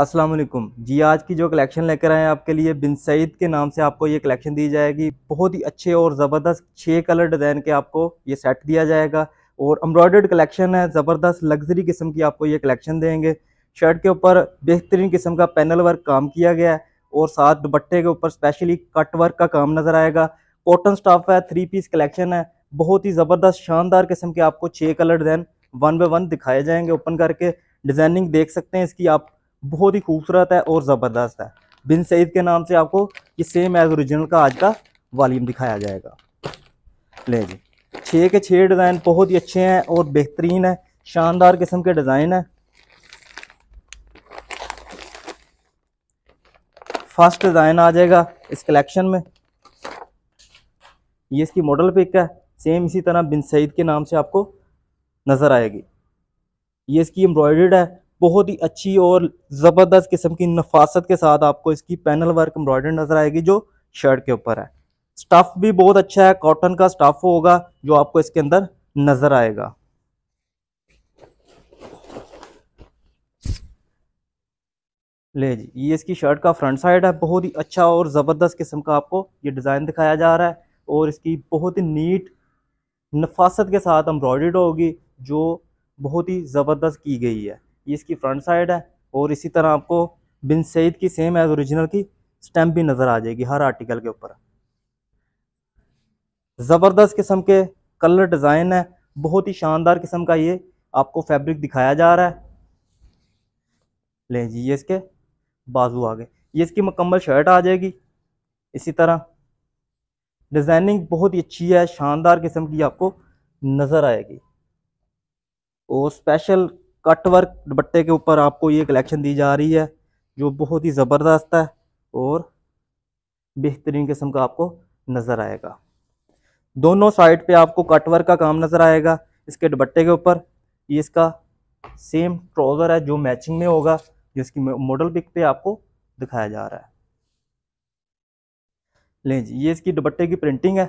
असलम जी आज की जो कलेक्शन लेकर आए हैं आपके लिए बिन सईद के नाम से आपको ये कलेक्शन दी जाएगी बहुत ही अच्छे और ज़बरदस्त छः कलर डिज़ाइन के आपको ये सेट दिया जाएगा और एम्ब्रॉयडर्ड कलेक्शन है ज़बरदस्त लग्जरी किस्म की आपको ये कलेक्शन देंगे शर्ट के ऊपर बेहतरीन किस्म का पैनल वर्क काम किया गया है और साथ दुपट्टे के ऊपर स्पेशली कट वर्क का काम नज़र आएगा कॉटन स्टाफ है थ्री पीस कलेक्शन है बहुत ही ज़बरदस्त शानदार किस्म के आपको छः colour design one by one दिखाए जाएंगे ओपन करके डिज़ाइनिंग देख सकते हैं इसकी आप बहुत ही खूबसूरत है और ज़बरदस्त है बिन सईद के नाम से आपको ये सेम एज ओरिजिनल का आज का वालीम दिखाया जाएगा ले जी छः के छः डिज़ाइन बहुत ही अच्छे हैं और बेहतरीन है शानदार किस्म के डिज़ाइन है फर्स्ट डिज़ाइन आ जाएगा इस कलेक्शन में ये इसकी मॉडल पिक है सेम इसी तरह बिन सईद के नाम से आपको नज़र आएगी ये इसकी एम्ब्रॉयड है बहुत ही अच्छी और ज़बरदस्त किस्म की नफासत के साथ आपको इसकी पैनल वर्क एम्ब्रॉयडर नज़र आएगी जो शर्ट के ऊपर है स्टफ़ भी बहुत अच्छा है कॉटन का स्टफ़ होगा जो आपको इसके अंदर नज़र आएगा ले जी ये इसकी शर्ट का फ्रंट साइड है बहुत ही अच्छा और ज़बरदस्त किस्म का आपको ये डिज़ाइन दिखाया जा रहा है और इसकी बहुत ही नीट नफासत के साथ एम्ब्रॉयड होगी जो बहुत ही ज़बरदस्त की गई है ये इसकी फ्रंट साइड है और इसी तरह आपको बिन सईद की सेम एज ओरिजिनल की स्टैम्प भी नज़र आ जाएगी हर आर्टिकल के ऊपर ज़बरदस्त किस्म के कलर डिज़ाइन है बहुत ही शानदार किस्म का ये आपको फैब्रिक दिखाया जा रहा है ले जी ये इसके बाजू आ गए ये इसकी मुकम्मल शर्ट आ जाएगी इसी तरह डिज़ाइनिंग बहुत ही अच्छी है शानदार किस्म की आपको नज़र आएगी और स्पेशल कटवर्क दुपट्टे के ऊपर आपको ये कलेक्शन दी जा रही है जो बहुत ही ज़बरदस्त है और बेहतरीन किस्म का आपको नज़र आएगा दोनों साइड पे आपको कटवर्क का काम नज़र आएगा इसके दुपट्टे के ऊपर ये इसका सेम ट्राउज़र है जो मैचिंग में होगा जो इसकी मॉडल पिक पे आपको दिखाया जा रहा है लें जी ये इसकी दुपट्टे की प्रिंटिंग है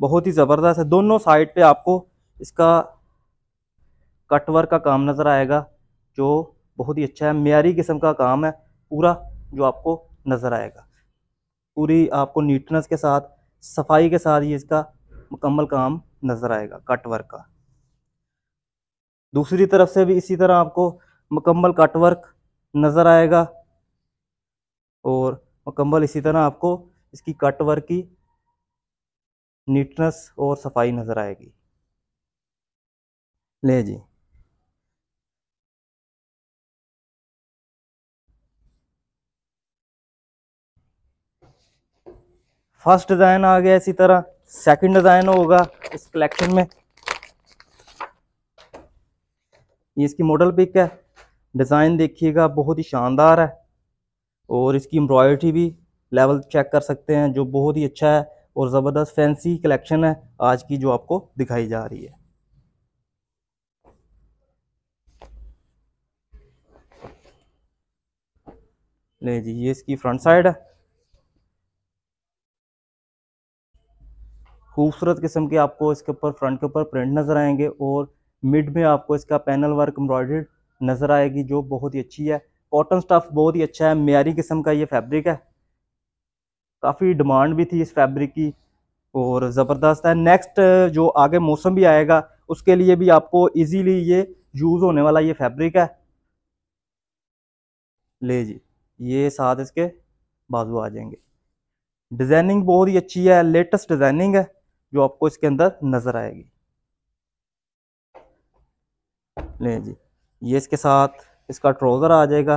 बहुत ही ज़बरदस्त है दोनों साइड पे आपको इसका कटवर का काम नज़र आएगा जो बहुत ही अच्छा है म्यारी किस्म का काम है पूरा जो आपको नज़र आएगा पूरी आपको नीटनेस के साथ सफाई के साथ ये इसका मुकम्मल काम नज़र आएगा कटवर्क का दूसरी तरफ से भी इसी तरह आपको मुकम्मल कटवर्क नज़र आएगा और मुकम्मल इसी तरह आपको इसकी कटवर्क की नीटनेस और सफाई नज़र आएगी ले जी फर्स्ट डिज़ाइन आ गया इसी तरह सेकंड डिज़ाइन होगा इस कलेक्शन में ये इसकी मॉडल पिक है डिज़ाइन देखिएगा बहुत ही शानदार है और इसकी एम्ब्रॉयडरी भी लेवल चेक कर सकते हैं जो बहुत ही अच्छा है और ज़बरदस्त फैंसी कलेक्शन है आज की जो आपको दिखाई जा रही है ले जी ये इसकी फ्रंट साइड है खूबसूरत किस्म के आपको इसके ऊपर फ्रंट के ऊपर प्रिंट नज़र आएंगे और मिड में आपको इसका पैनल वर्क एम्ब्रॉयड नज़र आएगी जो बहुत ही अच्छी है कॉटन स्टफ़ बहुत ही अच्छा है मीरी किस्म का ये फैब्रिक है काफ़ी डिमांड भी थी इस फैब्रिक की और ज़बरदस्त है नेक्स्ट जो आगे मौसम भी आएगा उसके लिए भी आपको इजीली ये यूज़ होने वाला ये फैब्रिक है ले जी ये साथ इसके बाजू आ जाएंगे डिज़ाइनिंग बहुत ही अच्छी है लेटेस्ट डिज़ाइनिंग है जो आपको इसके अंदर नज़र आएगी ले जी ये इसके साथ इसका ट्राउज़र आ जाएगा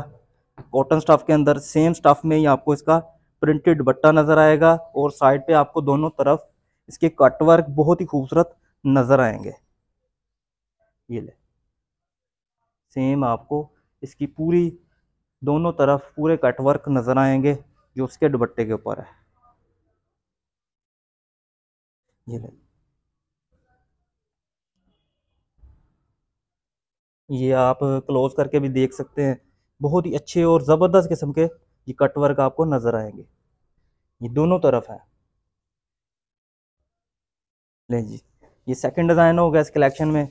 कॉटन स्टफ के अंदर सेम स्टफ में ही आपको इसका प्रिंटेड बट्टा नज़र आएगा और साइड पे आपको दोनों तरफ इसके कट वर्क बहुत ही खूबसूरत नज़र आएंगे ये ले सेम आपको इसकी पूरी दोनों तरफ पूरे कटवर्क नज़र आएंगे जो उसके दुबट्टे के ऊपर है ये ये आप क्लोज करके भी देख सकते हैं बहुत ही अच्छे और ज़बरदस्त किस्म के ये कटवर्क आपको नज़र आएंगे ये दोनों तरफ है ले जी ये सेकंड डिज़ाइन होगा इस कलेक्शन में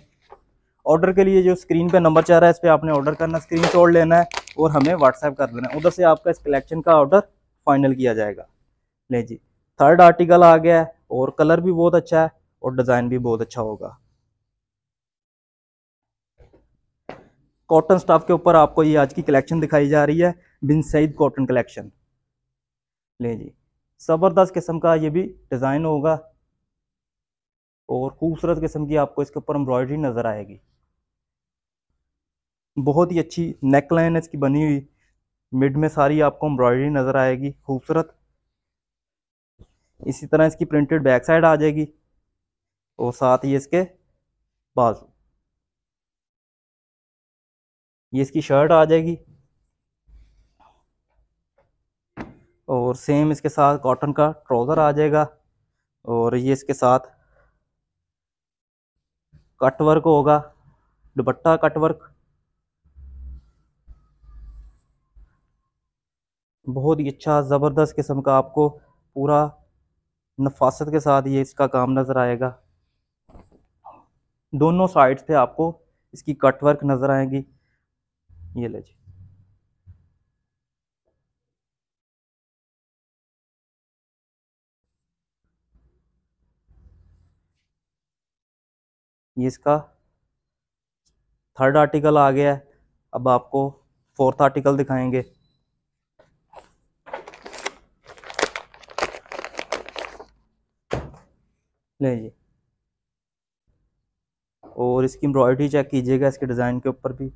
ऑर्डर के लिए जो स्क्रीन पे नंबर चाह रहा है इस पर आपने ऑर्डर करना स्क्रीन लेना है और हमें व्हाट्सएप कर देना है उधर से आपका इस कलेक्शन का ऑर्डर फाइनल किया जाएगा ले जी थर्ड आर्टिकल आ गया है और कलर भी बहुत अच्छा है और डिज़ाइन भी बहुत अच्छा होगा कॉटन स्टाफ के ऊपर आपको ये आज की कलेक्शन दिखाई जा रही है बिन सईद कॉटन कलेक्शन ले जी ज़बरदस्त किस्म का ये भी डिज़ाइन होगा और खूबसूरत किस्म की आपको इसके ऊपर एम्ब्रॉयडरी नज़र आएगी बहुत ही अच्छी नेक लाइन इसकी बनी हुई मिड में सारी आपको एम्ब्रॉयडरी नज़र आएगी खूबसूरत इसी तरह इसकी प्रिंटेड बैक साइड आ जाएगी और साथ ही इसके बाजू ये इसकी शर्ट आ जाएगी और सेम इसके साथ कॉटन का ट्राउज़र आ जाएगा और ये इसके साथ कट वर्क होगा दुपट्टा कट वर्क बहुत ही अच्छा ज़बरदस्त किस्म का आपको पूरा नफासत के साथ ये इसका काम नज़र आएगा दोनों साइड से आपको इसकी कटवर्क नज़र आएगी ये ले जी ये इसका थर्ड आर्टिकल आ गया है अब आपको फोर्थ आर्टिकल दिखाएंगे ले लीजिए और इसकी एम्ब्रॉयडरी चेक कीजिएगा इसके डिज़ाइन के ऊपर भी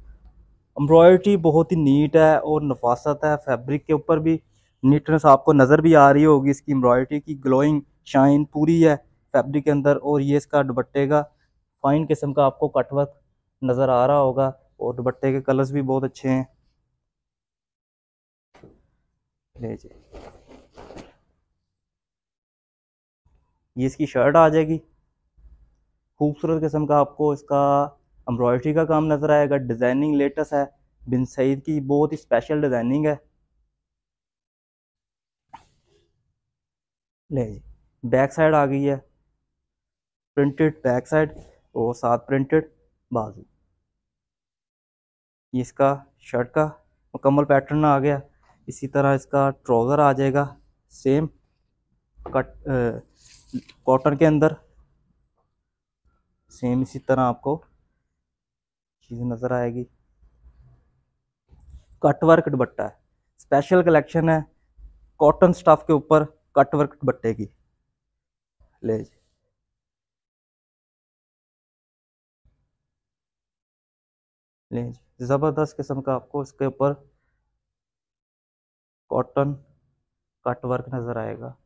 एम्ब्रॉयडरी बहुत ही नीट है और नफासत है फैब्रिक के ऊपर भी नीटनेस आपको नज़र भी आ रही होगी इसकी एम्ब्रॉयडरी की ग्लोइंग शाइन पूरी है फैब्रिक के अंदर और ये इसका दुपट्टे का फाइन किस्म का आपको कटवर्क नज़र आ रहा होगा और दुपट्टे के कलर्स भी बहुत अच्छे हैं ले जी ये इसकी शर्ट आ जाएगी खूबसूरत किस्म का आपको इसका एम्ब्रॉयडरी का काम नज़र आएगा डिज़ाइनिंग लेटेस्ट है बिन सईद की बहुत ही स्पेशल डिज़ाइनिंग है ले जी बैक साइड आ गई है प्रिंटेड बैक साइड और साथ प्रिंटेड बाजू ये इसका शर्ट का मुकम्मल पैटर्न आ गया इसी तरह इसका ट्राउज़र आ जाएगा सेम कट कॉटन के अंदर सेम इसी तरह आपको चीज़ नज़र आएगी कटवर्क दुपट्टा है स्पेशल कलेक्शन है कॉटन स्टफ के ऊपर कटवर्क दुपट्टे की ले जी ले जी ज़बरदस्त किस्म का आपको इसके ऊपर कॉटन कटवर्क नज़र आएगा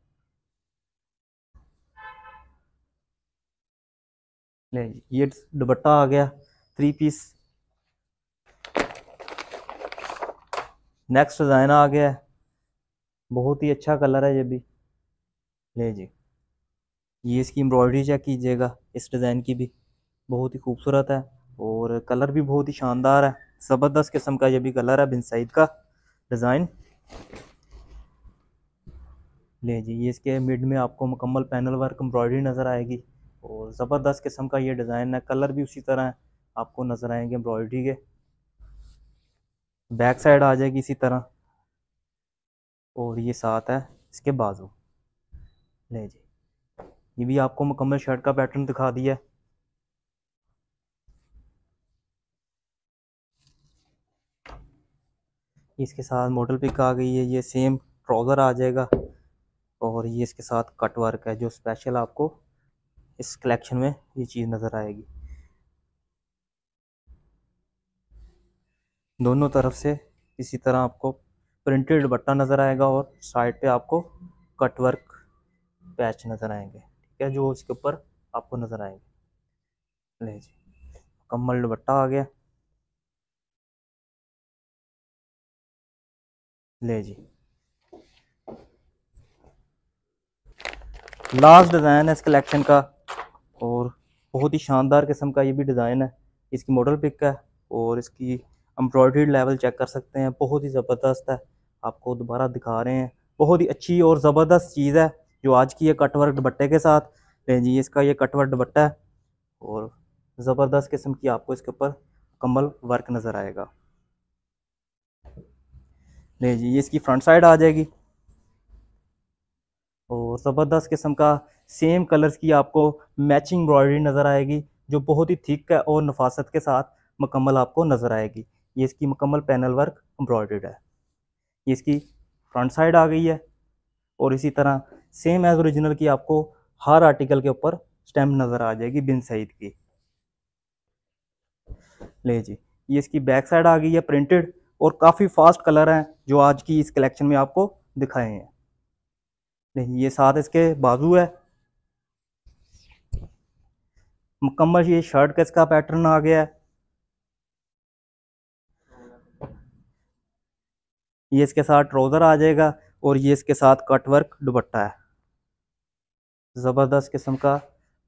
ले जी ये दुपट्टा आ गया थ्री पीस नेक्स्ट डिज़ाइन आ गया है बहुत ही अच्छा कलर है ये भी ले जी ये इसकी एम्ब्रॉयडरी चेक कीजिएगा इस डिज़ाइन की भी बहुत ही खूबसूरत है और कलर भी बहुत ही शानदार है ज़बरदस्त किस्म का ये भी कलर है बिन सईद का डिज़ाइन ले जी ये इसके मिड में आपको मुकम्मल पैनल वर्क एम्ब्रॉयडरी नज़र आएगी और ज़बरदस्त किस्म का ये डिज़ाइन है कलर भी उसी तरह है आपको नज़र आएंगे एम्ब्रॉयडरी के बैक साइड आ जाएगी इसी तरह और ये साथ है इसके बाजू ले जी ये भी आपको मुकम्मल शर्ट का पैटर्न दिखा दिया है इसके साथ मॉडल पिक आ गई है ये सेम ट्राउज़र आ जाएगा और ये इसके साथ कट वर्क है जो स्पेशल आपको इस कलेक्शन में ये चीज़ नज़र आएगी दोनों तरफ से इसी तरह आपको प्रिंटेड बट्टा नज़र आएगा और साइड पे आपको कटवर्क पैच नज़र आएंगे ठीक है जो इसके ऊपर आपको नज़र आएंगे ले जी मुकम्मल दुपट्टा आ गया ले जी लास्ट डिज़ाइन है इस कलेक्शन का और बहुत ही शानदार किस्म का ये भी डिज़ाइन है इसकी मॉडल पिक है और इसकी एम्ब्रॉयड्री लेवल चेक कर सकते हैं बहुत ही ज़बरदस्त है आपको दोबारा दिखा रहे हैं बहुत ही अच्छी और ज़बरदस्त चीज़ है जो आज की ये कटवर्क दुपट्टे के साथ जी इसका ये कटवर्क दुपट्टा है और ज़बरदस्त किस्म की आपको इसके ऊपर मुकम्मल वर्क नज़र आएगा ले जी इसकी फ्रंट साइड आ जाएगी ज़बरदस्त किस्म का सेम कलर्स की आपको मैचिंग एम्ब्रॉयडरी नज़र आएगी जो बहुत ही थिक है और नफासत के साथ मकम्मल आपको नज़र आएगी ये इसकी मकम्मल पैनल वर्क एम्ब्रॉयड है ये इसकी फ्रंट साइड आ गई है और इसी तरह सेम एज़ ओरिजिनल की आपको हर आर्टिकल के ऊपर स्टैम्प नज़र आ जाएगी बिन सईद की ले जी ये इसकी बैक साइड आ गई है प्रिंटेड और काफ़ी फास्ट कलर हैं जो आज की इस कलेक्शन में आपको दिखाए हैं नहीं ये साथ इसके बाजू है मुकम्मल ये शर्ट का इसका पैटर्न आ गया है ये इसके साथ ट्राउज़र आ जाएगा और ये इसके साथ कट वर्क दुपट्टा है ज़बरदस्त किस्म का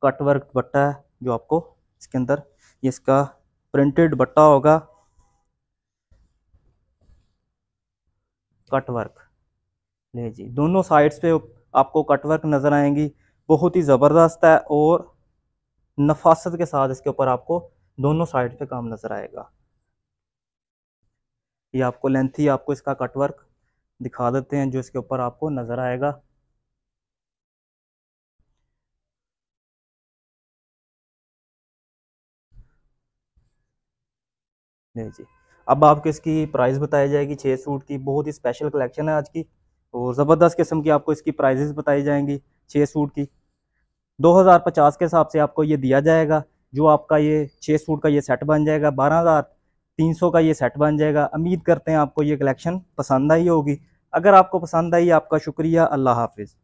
कट वर्क दुपट्टा है जो आपको इसके अंदर ये इसका प्रिंटेड दुपट्टा होगा कट वर्क ले जी दोनों साइड्स पे आपको कटवर्क नज़र आएंगी बहुत ही ज़बरदस्त है और नफासत के साथ इसके ऊपर आपको दोनों साइड पे काम नज़र आएगा ये आपको लेंथी आपको इसका कटवर्क दिखा देते हैं जो इसके ऊपर आपको नज़र आएगा जी अब आपको इसकी प्राइस बताई जाएगी छः सूट की बहुत ही स्पेशल कलेक्शन है आज की और ज़बरदस्त किस्म की आपको इसकी प्राइजेस बताई जाएंगी छः सूट की 2050 के हिसाब से आपको ये दिया जाएगा जो आपका ये छः सूट का ये सेट बन जाएगा बारह हज़ार तीन सौ का ये सेट बन जाएगा उम्मीद करते हैं आपको ये कलेक्शन पसंद आई होगी अगर आपको पसंद आई आपका शुक्रिया अल्लाह हाफिज़